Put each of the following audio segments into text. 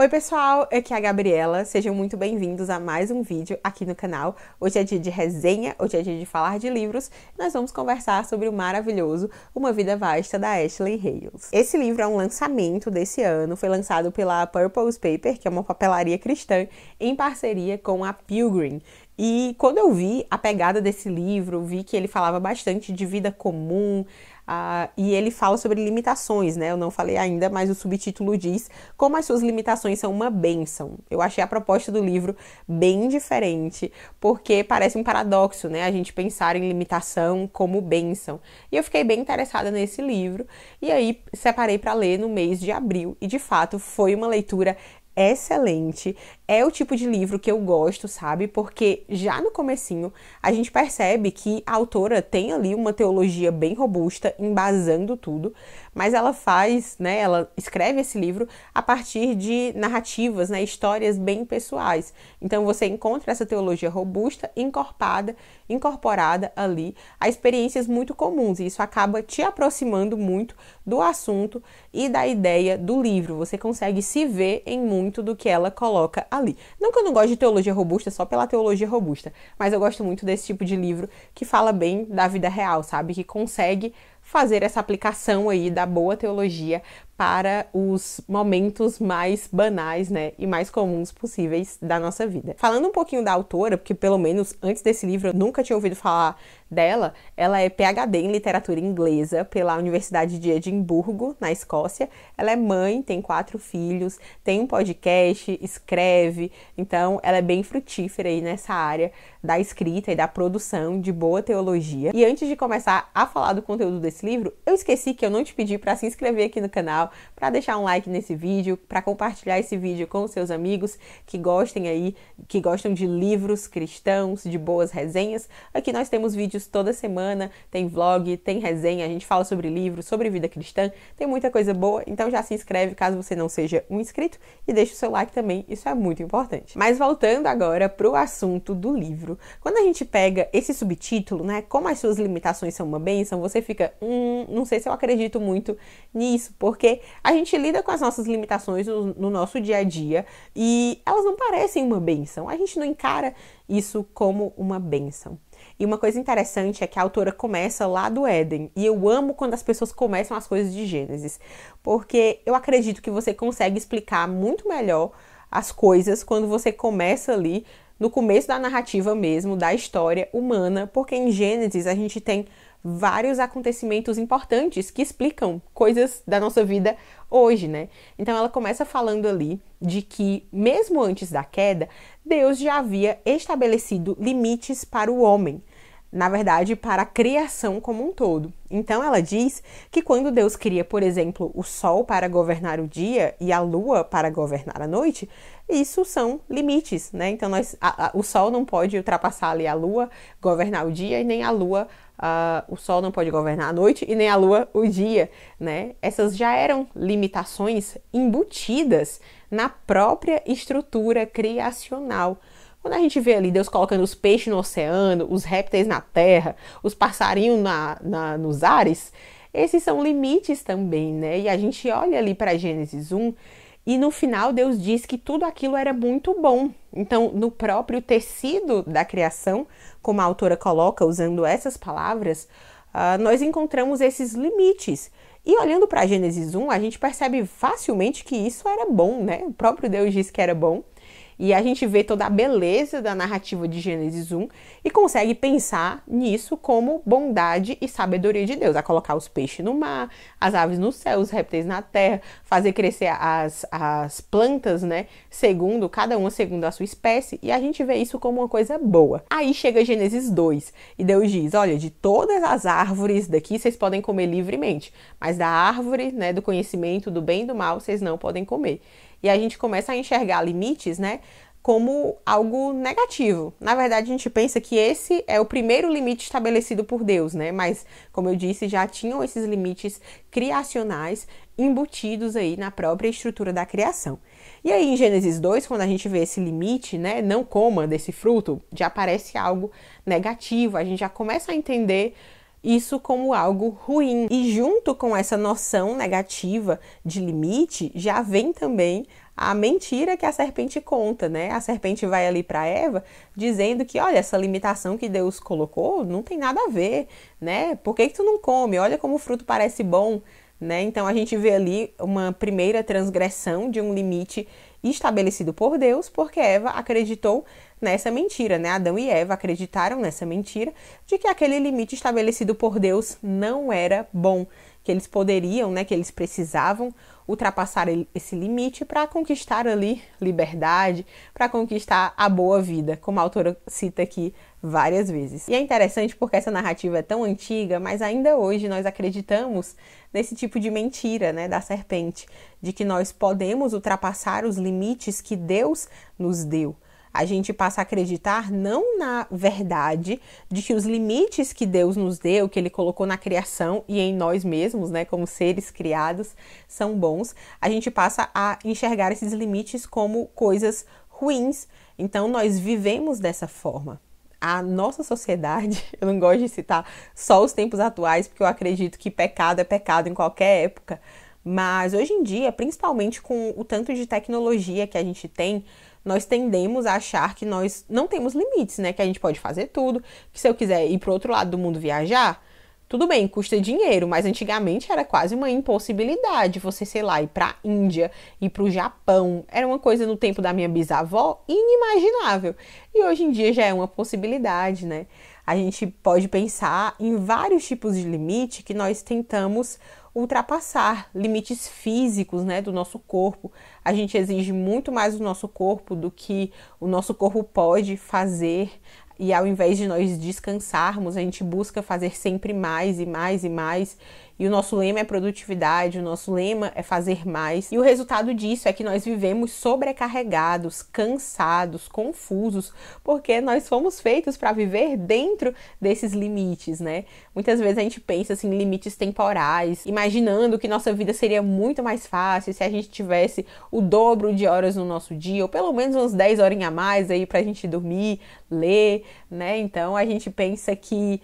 Oi pessoal, aqui é a Gabriela, sejam muito bem-vindos a mais um vídeo aqui no canal. Hoje é dia de resenha, hoje é dia de falar de livros nós vamos conversar sobre o maravilhoso Uma Vida Vasta da Ashley Hales. Esse livro é um lançamento desse ano, foi lançado pela Purple's Paper, que é uma papelaria cristã, em parceria com a Pilgrim. E quando eu vi a pegada desse livro, vi que ele falava bastante de vida comum, Uh, e ele fala sobre limitações, né? Eu não falei ainda, mas o subtítulo diz como as suas limitações são uma bênção. Eu achei a proposta do livro bem diferente, porque parece um paradoxo, né? A gente pensar em limitação como bênção. E eu fiquei bem interessada nesse livro, e aí separei para ler no mês de abril, e de fato foi uma leitura excelente. É o tipo de livro que eu gosto, sabe? Porque já no comecinho a gente percebe que a autora tem ali uma teologia bem robusta, embasando tudo, mas ela faz, né, ela escreve esse livro a partir de narrativas, né, histórias bem pessoais. Então você encontra essa teologia robusta, incorporada, incorporada ali a experiências muito comuns, e isso acaba te aproximando muito do assunto e da ideia do livro. Você consegue se ver em muito do que ela coloca ali. Não que eu não goste de teologia robusta só pela teologia robusta, mas eu gosto muito desse tipo de livro que fala bem da vida real, sabe? Que consegue fazer essa aplicação aí da boa teologia para os momentos mais banais, né, e mais comuns possíveis da nossa vida. Falando um pouquinho da autora, porque pelo menos antes desse livro eu nunca tinha ouvido falar dela, ela é PhD em literatura inglesa pela Universidade de Edimburgo, na Escócia. Ela é mãe, tem quatro filhos, tem um podcast, escreve, então ela é bem frutífera aí nessa área da escrita e da produção de boa teologia. E antes de começar a falar do conteúdo desse livro, eu esqueci que eu não te pedi para se inscrever aqui no canal, para deixar um like nesse vídeo, para compartilhar esse vídeo com seus amigos que gostem aí, que gostam de livros cristãos, de boas resenhas. Aqui nós temos vídeos toda semana, tem vlog, tem resenha, a gente fala sobre livros, sobre vida cristã, tem muita coisa boa, então já se inscreve caso você não seja um inscrito e deixa o seu like também, isso é muito importante. Mas voltando agora para o assunto do livro. Quando a gente pega esse subtítulo, né, como as suas limitações são uma bênção, você fica, hum, não sei se eu acredito muito nisso, porque a gente lida com as nossas limitações no, no nosso dia a dia e elas não parecem uma benção. A gente não encara isso como uma benção. E uma coisa interessante é que a autora começa lá do Éden. E eu amo quando as pessoas começam as coisas de Gênesis, porque eu acredito que você consegue explicar muito melhor as coisas quando você começa ali no começo da narrativa mesmo, da história humana, porque em Gênesis a gente tem vários acontecimentos importantes que explicam coisas da nossa vida hoje, né? Então ela começa falando ali de que, mesmo antes da queda, Deus já havia estabelecido limites para o homem na verdade, para a criação como um todo. Então, ela diz que quando Deus cria, por exemplo, o sol para governar o dia e a lua para governar a noite, isso são limites, né? Então, nós, a, a, o sol não pode ultrapassar ali a lua, governar o dia, e nem a lua, a, o sol não pode governar a noite, e nem a lua o dia, né? Essas já eram limitações embutidas na própria estrutura criacional quando a gente vê ali Deus colocando os peixes no oceano, os répteis na terra, os passarinhos na, na, nos ares, esses são limites também, né? E a gente olha ali para Gênesis 1 e no final Deus diz que tudo aquilo era muito bom. Então, no próprio tecido da criação, como a autora coloca usando essas palavras, uh, nós encontramos esses limites. E olhando para Gênesis 1, a gente percebe facilmente que isso era bom, né? O próprio Deus diz que era bom. E a gente vê toda a beleza da narrativa de Gênesis 1 e consegue pensar nisso como bondade e sabedoria de Deus, a colocar os peixes no mar, as aves no céu, os répteis na terra, fazer crescer as, as plantas, né? Segundo, cada uma segundo a sua espécie, e a gente vê isso como uma coisa boa. Aí chega Gênesis 2 e Deus diz: Olha, de todas as árvores daqui vocês podem comer livremente, mas da árvore, né, do conhecimento do bem e do mal, vocês não podem comer. E a gente começa a enxergar limites, né? Como algo negativo. Na verdade, a gente pensa que esse é o primeiro limite estabelecido por Deus, né? Mas, como eu disse, já tinham esses limites criacionais embutidos aí na própria estrutura da criação. E aí em Gênesis 2, quando a gente vê esse limite, né, não coma desse fruto, já aparece algo negativo, a gente já começa a entender isso como algo ruim. E junto com essa noção negativa de limite, já vem também a mentira que a serpente conta, né? A serpente vai ali para Eva dizendo que, olha, essa limitação que Deus colocou não tem nada a ver, né? Por que, que tu não come? Olha como o fruto parece bom, né? Então a gente vê ali uma primeira transgressão de um limite estabelecido por Deus, porque Eva acreditou nessa mentira, né? Adão e Eva acreditaram nessa mentira de que aquele limite estabelecido por Deus não era bom, que eles poderiam, né, que eles precisavam ultrapassar esse limite para conquistar ali liberdade, para conquistar a boa vida, como a autora cita aqui várias vezes. E é interessante porque essa narrativa é tão antiga, mas ainda hoje nós acreditamos nesse tipo de mentira, né, da serpente, de que nós podemos ultrapassar os limites que Deus nos deu. A gente passa a acreditar não na verdade de que os limites que Deus nos deu, que ele colocou na criação e em nós mesmos, né, como seres criados, são bons. A gente passa a enxergar esses limites como coisas ruins. Então nós vivemos dessa forma a nossa sociedade, eu não gosto de citar só os tempos atuais, porque eu acredito que pecado é pecado em qualquer época, mas hoje em dia, principalmente com o tanto de tecnologia que a gente tem, nós tendemos a achar que nós não temos limites, né? Que a gente pode fazer tudo, que se eu quiser ir para outro lado do mundo viajar, tudo bem, custa dinheiro, mas antigamente era quase uma impossibilidade você, sei lá, ir para a Índia, ir para o Japão. Era uma coisa no tempo da minha bisavó inimaginável. E hoje em dia já é uma possibilidade, né? A gente pode pensar em vários tipos de limite que nós tentamos ultrapassar limites físicos, né, do nosso corpo. A gente exige muito mais do nosso corpo do que o nosso corpo pode fazer. E ao invés de nós descansarmos, a gente busca fazer sempre mais e mais e mais. E o nosso lema é produtividade, o nosso lema é fazer mais. E o resultado disso é que nós vivemos sobrecarregados, cansados, confusos, porque nós fomos feitos para viver dentro desses limites, né? Muitas vezes a gente pensa assim, limites temporais, imaginando que nossa vida seria muito mais fácil se a gente tivesse o dobro de horas no nosso dia, ou pelo menos umas 10 horinhas a mais aí pra gente dormir, ler, né? Então a gente pensa que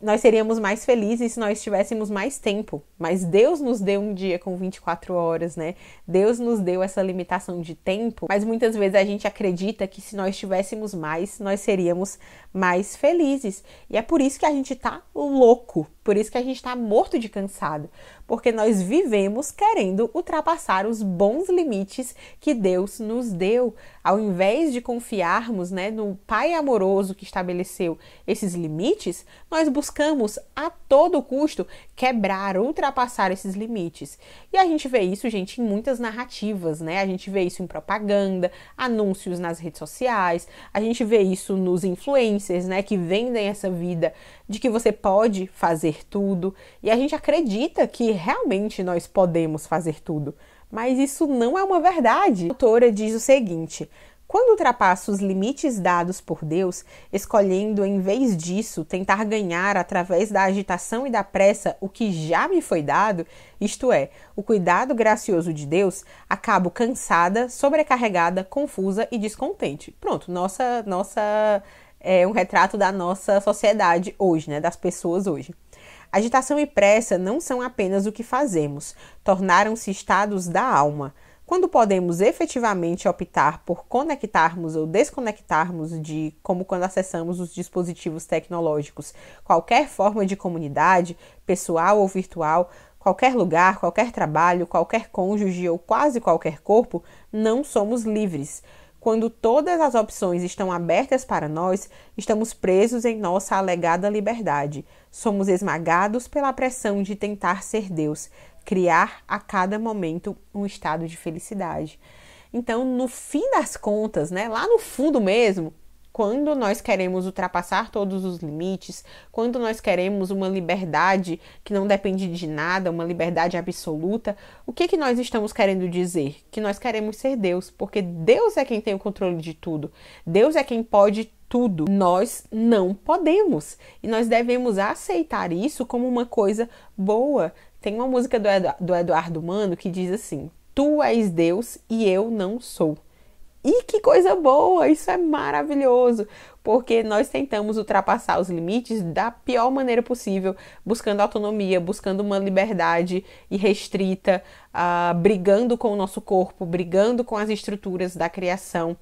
nós seríamos mais felizes se nós tivéssemos mais tempo. Mas Deus nos deu um dia com 24 horas, né? Deus nos deu essa limitação de tempo. Mas muitas vezes a gente acredita que se nós tivéssemos mais, nós seríamos mais felizes. E é por isso que a gente tá louco, por isso que a gente tá morto de cansado, porque nós vivemos querendo ultrapassar os bons limites que Deus nos deu ao invés de confiarmos né, no Pai amoroso que estabeleceu esses limites, nós buscamos a todo custo quebrar, ultrapassar esses limites. E a gente vê isso, gente, em muitas narrativas, né? A gente vê isso em propaganda, anúncios nas redes sociais, a gente vê isso nos influencers, né, que vendem essa vida de que você pode fazer tudo, e a gente acredita que realmente nós podemos fazer tudo. Mas isso não é uma verdade. A autora diz o seguinte: quando ultrapassa os limites dados por Deus, escolhendo em vez disso tentar ganhar através da agitação e da pressa o que já me foi dado, isto é, o cuidado gracioso de Deus, acabo cansada, sobrecarregada, confusa e descontente. Pronto, nossa, nossa é um retrato da nossa sociedade hoje, né, das pessoas hoje. Agitação e pressa não são apenas o que fazemos, tornaram-se estados da alma. Quando podemos efetivamente optar por conectarmos ou desconectarmos de, como quando acessamos os dispositivos tecnológicos, qualquer forma de comunidade, pessoal ou virtual, qualquer lugar, qualquer trabalho, qualquer cônjuge ou quase qualquer corpo, não somos livres quando todas as opções estão abertas para nós, estamos presos em nossa alegada liberdade. Somos esmagados pela pressão de tentar ser Deus, criar a cada momento um estado de felicidade. Então, no fim das contas, né, lá no fundo mesmo, quando nós queremos ultrapassar todos os limites, quando nós queremos uma liberdade que não depende de nada, uma liberdade absoluta, o que, que nós estamos querendo dizer? Que nós queremos ser Deus, porque Deus é quem tem o controle de tudo, Deus é quem pode tudo. Nós não podemos e nós devemos aceitar isso como uma coisa boa. Tem uma música do, Edu do Eduardo Mano que diz assim: Tu és Deus e eu não sou. E que coisa boa! Isso é maravilhoso! Porque nós tentamos ultrapassar os limites da pior maneira possível, buscando autonomia, buscando uma liberdade irrestrita, uh, brigando com o nosso corpo, brigando com as estruturas da criação.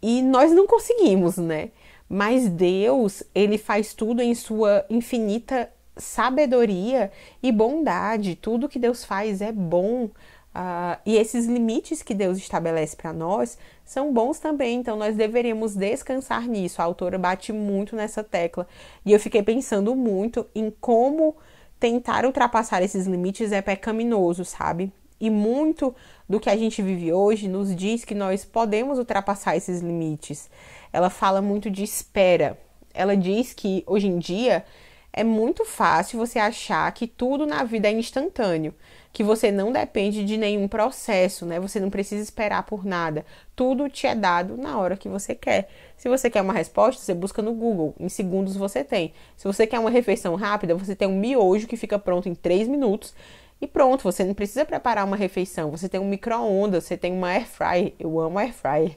E nós não conseguimos, né? Mas Deus, ele faz tudo em sua infinita sabedoria e bondade. Tudo que Deus faz é bom. Uh, e esses limites que Deus estabelece para nós são bons também, então nós deveríamos descansar nisso. A autora bate muito nessa tecla e eu fiquei pensando muito em como tentar ultrapassar esses limites é pecaminoso, sabe? E muito do que a gente vive hoje nos diz que nós podemos ultrapassar esses limites. Ela fala muito de espera. Ela diz que hoje em dia é muito fácil você achar que tudo na vida é instantâneo que você não depende de nenhum processo, né? Você não precisa esperar por nada. Tudo te é dado na hora que você quer. Se você quer uma resposta, você busca no Google. Em segundos você tem. Se você quer uma refeição rápida, você tem um miojo que fica pronto em 3 minutos. E pronto, você não precisa preparar uma refeição. Você tem um micro-ondas, você tem uma air fryer. Eu amo air fryer.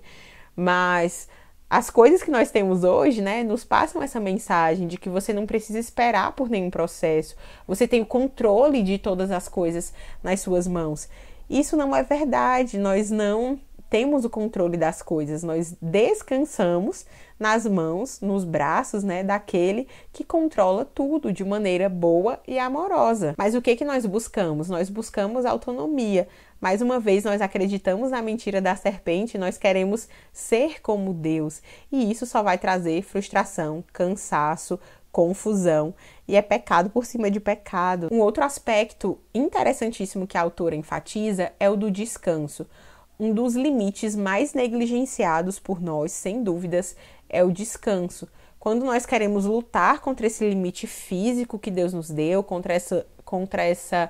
Mas as coisas que nós temos hoje, né, nos passam essa mensagem de que você não precisa esperar por nenhum processo, você tem o controle de todas as coisas nas suas mãos. Isso não é verdade, nós não temos o controle das coisas, nós descansamos nas mãos, nos braços, né, daquele que controla tudo de maneira boa e amorosa. Mas o que que nós buscamos? Nós buscamos autonomia. Mais uma vez, nós acreditamos na mentira da serpente, nós queremos ser como Deus, e isso só vai trazer frustração, cansaço, confusão e é pecado por cima de pecado. Um outro aspecto interessantíssimo que a autora enfatiza é o do descanso. Um dos limites mais negligenciados por nós, sem dúvidas, é o descanso. Quando nós queremos lutar contra esse limite físico que Deus nos deu, contra essa, contra essa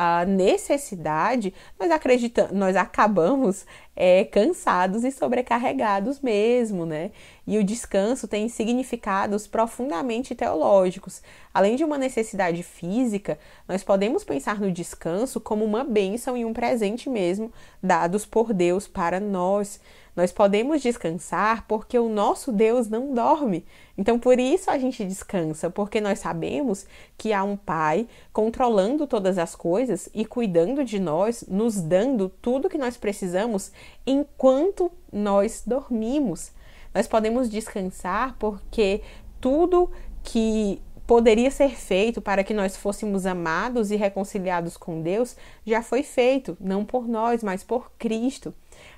a necessidade, nós acreditamos, nós acabamos é, cansados e sobrecarregados mesmo, né? E o descanso tem significados profundamente teológicos. Além de uma necessidade física, nós podemos pensar no descanso como uma bênção e um presente mesmo dados por Deus para nós. Nós podemos descansar porque o nosso Deus não dorme. Então, por isso a gente descansa, porque nós sabemos que há um Pai controlando todas as coisas e cuidando de nós, nos dando tudo que nós precisamos enquanto nós dormimos. Nós podemos descansar porque tudo que poderia ser feito para que nós fôssemos amados e reconciliados com Deus já foi feito, não por nós, mas por Cristo.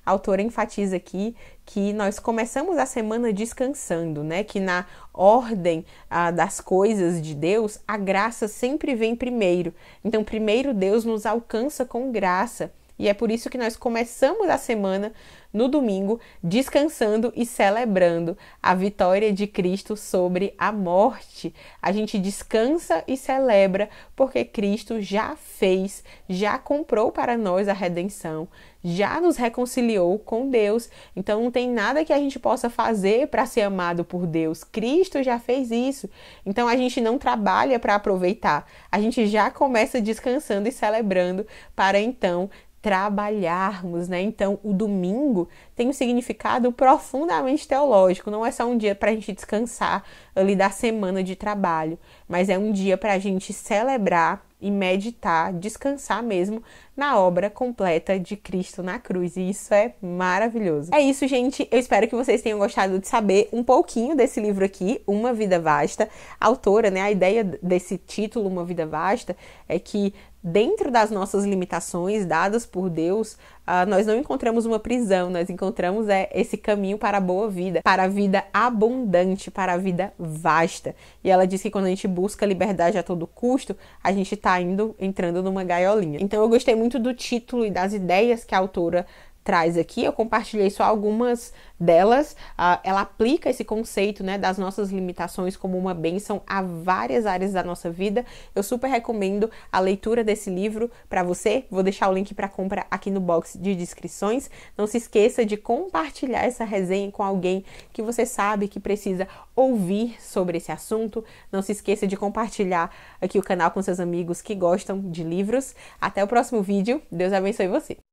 A autora enfatiza aqui que nós começamos a semana descansando, né? Que na ordem ah, das coisas de Deus, a graça sempre vem primeiro. Então, primeiro Deus nos alcança com graça e é por isso que nós começamos a semana no domingo, descansando e celebrando a vitória de Cristo sobre a morte. A gente descansa e celebra porque Cristo já fez, já comprou para nós a redenção, já nos reconciliou com Deus. Então não tem nada que a gente possa fazer para ser amado por Deus. Cristo já fez isso. Então a gente não trabalha para aproveitar. A gente já começa descansando e celebrando para então trabalharmos, né? Então, o domingo tem um significado profundamente teológico. Não é só um dia para a gente descansar ali da semana de trabalho, mas é um dia para a gente celebrar e meditar, descansar mesmo na obra completa de Cristo na cruz. E isso é maravilhoso. É isso, gente. Eu espero que vocês tenham gostado de saber um pouquinho desse livro aqui, Uma Vida Vasta. A autora, né, a ideia desse título, Uma Vida Vasta, é que dentro das nossas limitações dadas por Deus, Uh, nós não encontramos uma prisão, nós encontramos é, esse caminho para a boa vida, para a vida abundante, para a vida vasta. E ela diz que quando a gente busca liberdade a todo custo, a gente está indo entrando numa gaiolinha. Então eu gostei muito do título e das ideias que a autora traz aqui, eu compartilhei só algumas delas. Uh, ela aplica esse conceito né, das nossas limitações como uma bênção a várias áreas da nossa vida. Eu super recomendo a leitura desse livro para você. Vou deixar o link para compra aqui no box de descrições. Não se esqueça de compartilhar essa resenha com alguém que você sabe que precisa ouvir sobre esse assunto. Não se esqueça de compartilhar aqui o canal com seus amigos que gostam de livros. Até o próximo vídeo. Deus abençoe você.